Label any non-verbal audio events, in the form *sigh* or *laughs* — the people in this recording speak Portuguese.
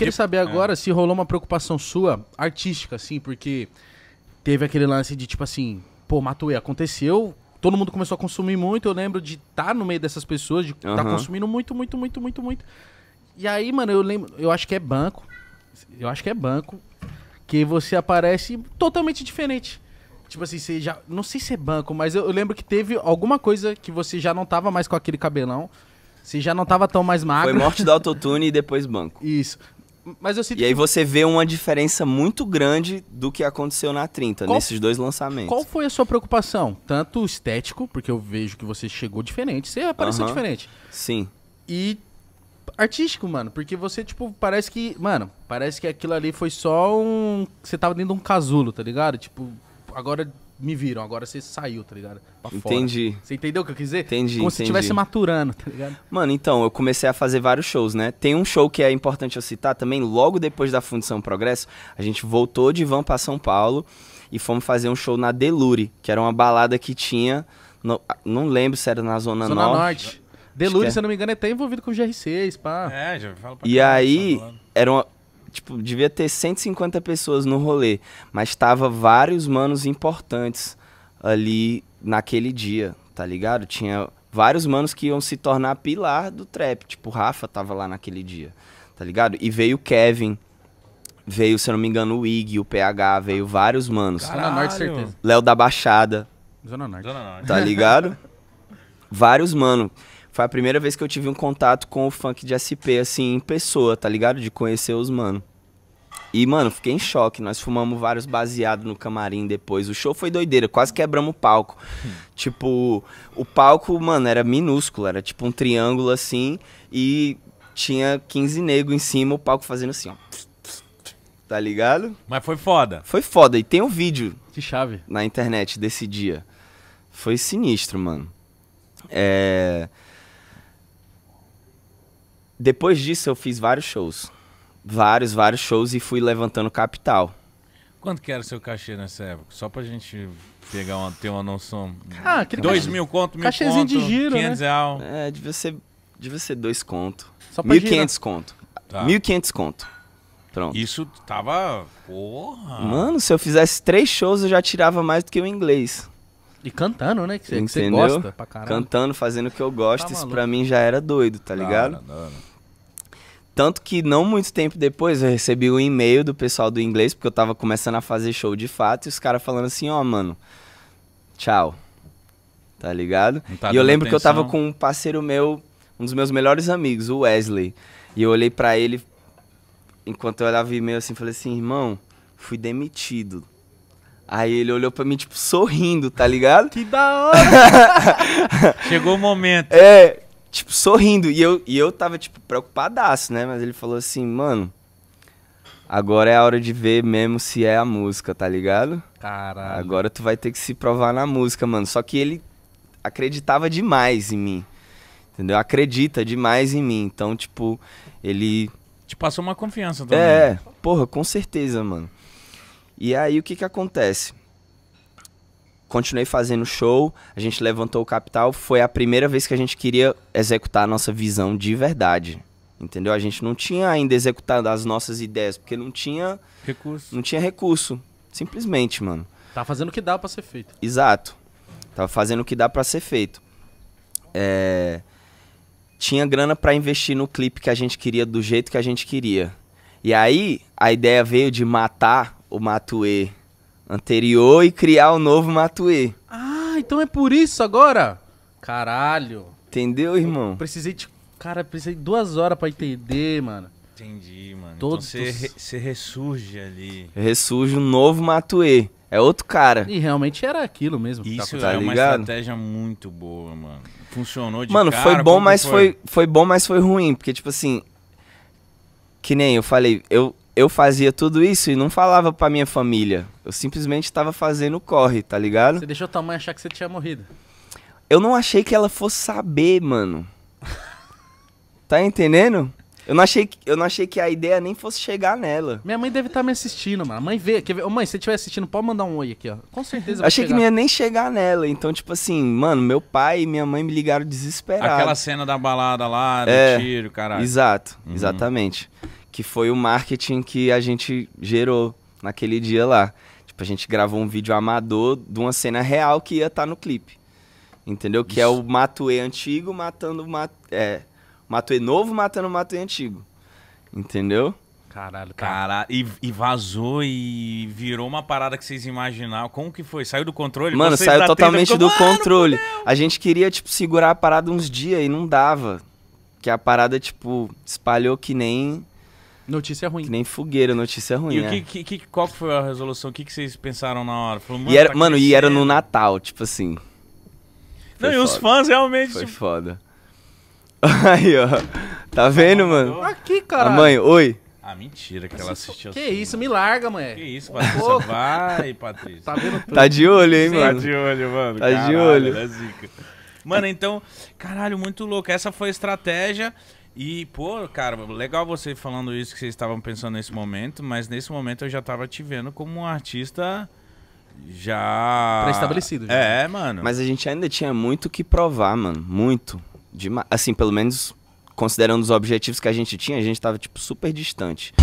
queria saber é. agora é. se rolou uma preocupação sua, artística, assim, porque teve aquele lance de tipo assim, pô, Matuê, aconteceu, todo mundo começou a consumir muito, eu lembro de estar tá no meio dessas pessoas, de estar tá consumindo muito, muito, muito, muito, muito. E aí, mano, eu lembro, eu acho que é banco, eu acho que é banco, que você aparece totalmente diferente. Tipo assim, você já. Não sei se é banco, mas eu, eu lembro que teve alguma coisa que você já não tava mais com aquele cabelão. Você já não tava tão mais magro. Foi morte da autotune e depois banco. *laughs* Isso. Mas eu sinto e aí você vê uma diferença muito grande do que aconteceu na 30, qual, nesses dois lançamentos. Qual foi a sua preocupação? Tanto estético, porque eu vejo que você chegou diferente, você apareceu diferente. Sim. E artístico, mano, porque você, tipo, parece que. Mano, parece que aquilo ali foi só um. Você tava dentro de um casulo, tá ligado? Tipo, agora me viram, agora você saiu, tá ligado? Pra entendi. Fora. Você entendeu o que eu quis dizer? Entendi. Como entendi. se estivesse maturando, tá ligado? Mano, então, eu comecei a fazer vários shows, né? Tem um show que é importante eu citar também, logo depois da Fundição Progresso, a gente voltou de van pra São Paulo e fomos fazer um show na Delure, que era uma balada que tinha. No, ah, não lembro se era na Zona, Zona Norte. Norte. Delure, é. se eu não me engano, é até envolvido com o GR6, pá. É, já falo pra E aí, era uma tipo, devia ter 150 pessoas no rolê, mas tava vários manos importantes ali naquele dia, tá ligado? Tinha vários manos que iam se tornar pilar do trap, tipo, Rafa tava lá naquele dia, tá ligado? E veio Kevin, veio, se eu não me engano, o Ig, o PH, veio vários manos. Zona Norte, certeza. Léo da Baixada. Zona Norte. Zona Norte. Tá ligado? *laughs* vários manos. Foi a primeira vez que eu tive um contato com o funk de SP, assim, em pessoa, tá ligado? De conhecer os mano. E, mano, fiquei em choque. Nós fumamos vários baseados no camarim depois. O show foi doideira, quase quebramos o palco. Hum. Tipo, o palco, mano, era minúsculo, era tipo um triângulo assim. E tinha 15 negros em cima, o palco fazendo assim, ó. Tá ligado? Mas foi foda. Foi foda. E tem um vídeo. Que chave. Na internet desse dia. Foi sinistro, mano. É. Depois disso, eu fiz vários shows. Vários, vários shows e fui levantando capital. Quanto que era o seu cachê nessa época? Só pra gente pegar uma, ter uma noção. Ah, Dois cachê. mil conto, mil Cachezinho conto, de giro, 500 né? É, devia ser, devia ser dois conto. Só pra 1.500 conto. Tá. 1.500 conto. Pronto. Isso tava... Porra! Mano, se eu fizesse três shows, eu já tirava mais do que o inglês. E cantando, né? Que você, que você gosta pra caralho. Cantando, fazendo o que eu tá gosto. Tá isso pra mim já era doido, tá ligado? Não, não, não. Tanto que não muito tempo depois eu recebi um e-mail do pessoal do inglês, porque eu tava começando a fazer show de fato, e os caras falando assim, ó, oh, mano, tchau. Tá ligado? Tá e eu lembro atenção. que eu tava com um parceiro meu, um dos meus melhores amigos, o Wesley. E eu olhei para ele, enquanto eu olhava o e-mail assim, falei assim, irmão, fui demitido. Aí ele olhou pra mim, tipo, sorrindo, tá ligado? Que da hora! *laughs* Chegou o momento. É, tipo, sorrindo. E eu, e eu tava, tipo, preocupadaço, né? Mas ele falou assim, mano, agora é a hora de ver mesmo se é a música, tá ligado? Caralho. Agora tu vai ter que se provar na música, mano. Só que ele acreditava demais em mim. Entendeu? Acredita demais em mim. Então, tipo, ele. Te passou uma confiança também. É, porra, com certeza, mano. E aí o que que acontece? continuei fazendo show, a gente levantou o capital, foi a primeira vez que a gente queria executar a nossa visão de verdade. Entendeu? A gente não tinha ainda executado as nossas ideias, porque não tinha recurso. Não tinha recurso, simplesmente, mano. Tava tá fazendo o que dá para ser feito. Exato. Tava tá fazendo o que dá para ser feito. É... tinha grana para investir no clipe que a gente queria do jeito que a gente queria. E aí a ideia veio de matar o Matue anterior e criar o novo Matuê. Ah, então é por isso agora? Caralho. Entendeu, irmão? Eu precisei de. Cara, precisei de duas horas para entender, mano. Entendi, mano. Então Todos... Então você re, ressurge ali. Ressurge o novo Matuê. É outro cara. E realmente era aquilo mesmo. Isso tá é uma tá ligado? estratégia muito boa, mano. Funcionou de Mano, cara, foi bom, mas foi... foi... foi bom, mas foi ruim, porque tipo assim, que nem eu falei, eu eu fazia tudo isso e não falava pra minha família. Eu simplesmente tava fazendo o corre, tá ligado? Você deixou tua mãe achar que você tinha morrido. Eu não achei que ela fosse saber, mano. tá entendendo? Eu não, achei que, eu não achei que a ideia nem fosse chegar nela. Minha mãe deve estar tá me assistindo, mano. A mãe vê. Quer ver? Ô, mãe, se você estiver assistindo, pode mandar um oi aqui, ó. Com certeza. Eu achei chegar. que não ia nem chegar nela. Então, tipo assim, mano, meu pai e minha mãe me ligaram desesperados. Aquela cena da balada lá, do é, tiro, caralho. Exato, uhum. exatamente que foi o marketing que a gente gerou naquele dia lá. Tipo, a gente gravou um vídeo amador de uma cena real que ia estar tá no clipe. Entendeu? Isso. Que é o Matuê antigo matando o é, Matuê novo matando o Matuê antigo. Entendeu? Caralho, tá. cara. Caralho. E, e, vazou e virou uma parada que vocês imaginaram. Como que foi? Saiu do controle? Mano, saiu totalmente ficou, do controle. A gente queria, tipo, segurar a parada uns dias e não dava. Que a parada, tipo, espalhou que nem Notícia ruim. Que nem fogueira, notícia ruim. E o né? que, que, qual foi a resolução? O que, que vocês pensaram na hora? Falou, mano, e era, tá mano, e era no Natal, tipo assim. Foi Não, foda. e os fãs realmente. Foi foda. *laughs* Aí, ó. Tá vendo, tá mano? Aqui, cara. A mãe, oi. Ah, mentira que ela assistiu. Que assim, isso, né? me larga, mãe. Que isso, Patrícia. Oh. Vai, Patrícia. Tá vendo tudo. Tá de olho, hein, Sim, tá mano? Tá de olho, mano. Tá caralho, de olho. zica. Mano, então, caralho, muito louco. Essa foi a estratégia. E, pô, cara, legal você falando isso que vocês estavam pensando nesse momento, mas nesse momento eu já tava te vendo como um artista já. Pré-estabelecido. É, mano. Mas a gente ainda tinha muito que provar, mano. Muito. Dema assim, pelo menos considerando os objetivos que a gente tinha, a gente tava, tipo, super distante.